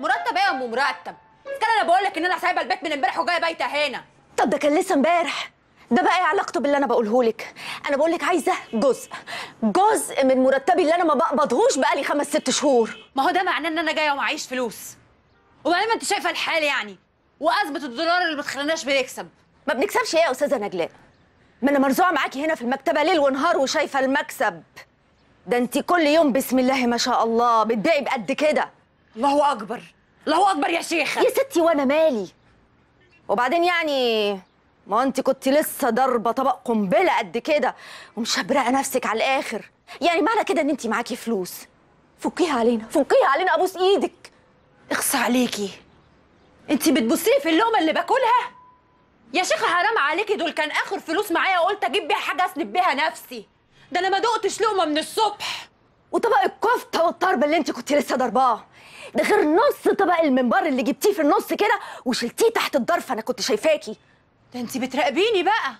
مرتب ايه يا ام مرتب كان انا بقول لك ان انا سايبه البيت من امبارح وجايه بايته هنا طب ده كان لسه امبارح ده بقى ايه علاقته باللي انا بقوله لك انا بقول لك عايزه جزء جزء من مرتبي اللي انا ما بقبضهوش بقالي خمس ست شهور ما هو ده معناه ان انا جايه ومعيش فلوس وبعدين ما انت شايفه الحال يعني واثبت الدولار اللي ما بتخليناش بنكسب ما بنكسبش ايه يا استاذه نجلاء ما انا مرزوعه معاكي هنا في المكتبه ليل ونهار وشايفه المكسب ده انت كل يوم بسم الله ما شاء الله بتبيعي بقد كده الله اكبر الله اكبر يا شيخه يا ستي وانا مالي وبعدين يعني ما انت كنت لسه ضاربه طبق قنبله قد كده ومشبرقه نفسك على الاخر يعني معنى كده ان انت معاكي فلوس فكيها علينا فكيها علينا ابوس ايدك اخصى عليكي انت بتبصي في اللوم اللي باكلها يا شيخه حرام عليكي دول كان اخر فلوس معايا وقلت اجيب بيها حاجه اسند بيها نفسي ده انا ما دقتش لقمه من الصبح وطبق جو الطرب اللي انت كنت لسه ضرباه ده غير نص طبق المنبر اللي جبتيه في النص كده وشلتيه تحت الضرف انا كنت شايفاكي ده انت بتراقبيني بقى